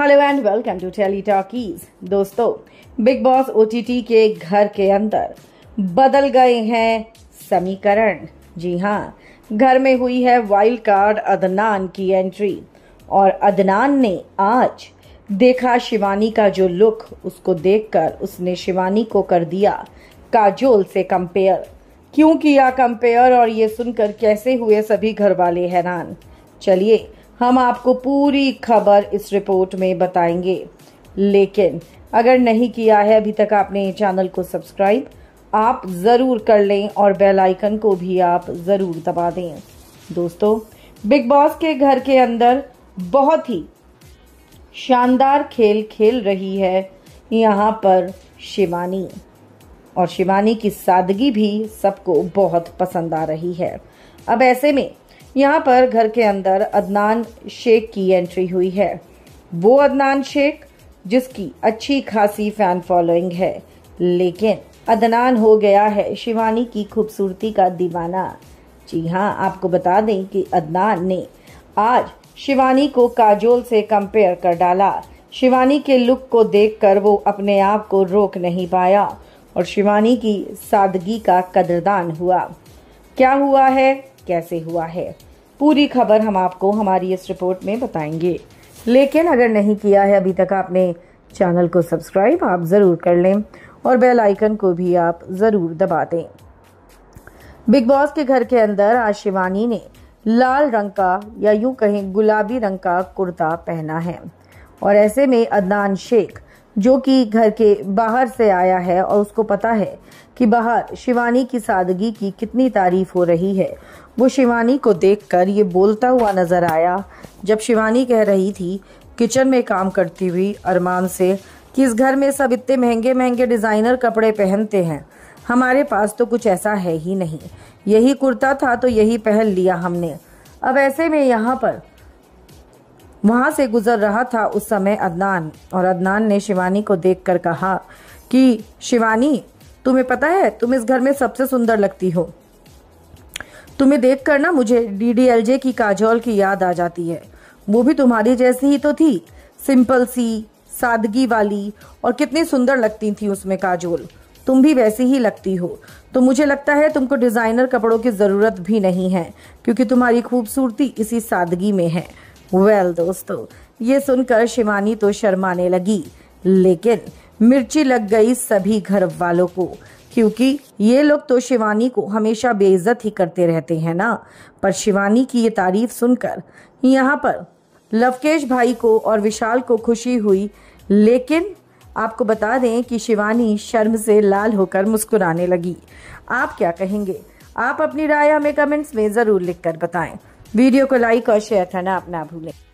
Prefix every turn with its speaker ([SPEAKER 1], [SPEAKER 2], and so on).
[SPEAKER 1] hello and welcome to Tele Talkies दोस्तों Bigg Boss OTT के घर के अंदर बदल गए हैं समीकरण जी हाँ घर में हुई है वाइल्ड कार्ड अदनान की एंट्री और अदनान ने आज देखा शिवानी का जो लुक उसको देखकर उसने शिवानी को कर दिया काजोल से कंपेयर क्यों किया कंपेयर और ये सुनकर कैसे हुए सभी घर वाले हैरान चलिए हम आपको पूरी खबर इस रिपोर्ट में बताएंगे लेकिन अगर नहीं किया है अभी तक आपने चैनल को सब्सक्राइब आप ज़रूर कर लें और बेल आइकन को भी आप ज़रूर दबा दें दोस्तों बिग बॉस के घर के अंदर बहुत ही शानदार खेल खेल रही है यहाँ पर शिवानी और शिवानी की सादगी भी सबको बहुत पसंद आ रही है अब ऐसे में यहाँ पर घर के अंदर अदनान शेख की एंट्री हुई है वो अदनान शेख जिसकी अच्छी खासी फैन फॉलोइंग है लेकिन अदनान हो गया है शिवानी की खूबसूरती का दीवाना जी हाँ आपको बता दें कि अदनान ने आज शिवानी को काजोल से कंपेयर कर डाला शिवानी के लुक को देखकर वो अपने आप को रोक नहीं पाया और शिवानी की सादगी का कदरदान हुआ क्या हुआ है कैसे हुआ है पूरी खबर हम आपको हमारी इस रिपोर्ट में बताएंगे लेकिन अगर नहीं किया है अभी तक आपने चैनल को सब्सक्राइब आप ज़रूर कर लें और बेल आइकन को भी आप ज़रूर दबा दें बिग बॉस के घर के अंदर आज शिवानी ने लाल रंग का या यूं कहें गुलाबी रंग का कुर्ता पहना है और ऐसे में अदनान शेख जो कि घर के बाहर से आया है और उसको पता है कि बाहर शिवानी की सादगी की कितनी तारीफ हो रही है वो शिवानी को देखकर ये बोलता हुआ नजर आया जब शिवानी कह रही थी किचन में काम करती हुई अरमान से कि इस घर में सब इतने महंगे महंगे डिज़ाइनर कपड़े पहनते हैं हमारे पास तो कुछ ऐसा है ही नहीं यही कुर्ता था तो यही पहन लिया हमने अब ऐसे में यहाँ पर वहां से गुजर रहा था उस समय अदनान और अदनान ने शिवानी को देखकर कहा कि शिवानी तुम्हें पता है तुम इस घर में सबसे सुंदर लगती हो तुम्हें देख कर ना मुझे डीडीएलजे की काजोल की याद आ जाती है वो भी तुम्हारी जैसी ही तो थी सिंपल सी सादगी वाली और कितनी सुंदर लगती थी उसमें काजोल तुम भी वैसी ही लगती हो तो मुझे लगता है तुमको डिज़ाइनर कपड़ों की ज़रूरत भी नहीं है क्योंकि तुम्हारी खूबसूरती इसी सादगी में है वेल well, दोस्तों ये सुनकर शिवानी तो शर्माने लगी लेकिन मिर्ची लग गई सभी घर वालों को क्योंकि ये लोग तो शिवानी को हमेशा बेइज्जत ही करते रहते हैं ना पर शिवानी की ये तारीफ सुनकर यहाँ पर लवकेश भाई को और विशाल को खुशी हुई लेकिन आपको बता दें कि शिवानी शर्म से लाल होकर मुस्कुराने लगी आप क्या कहेंगे आप अपनी राय हमें कमेंट्स में ज़रूर लिखकर बताएं वीडियो को लाइक और शेयर करना आप ना भूलें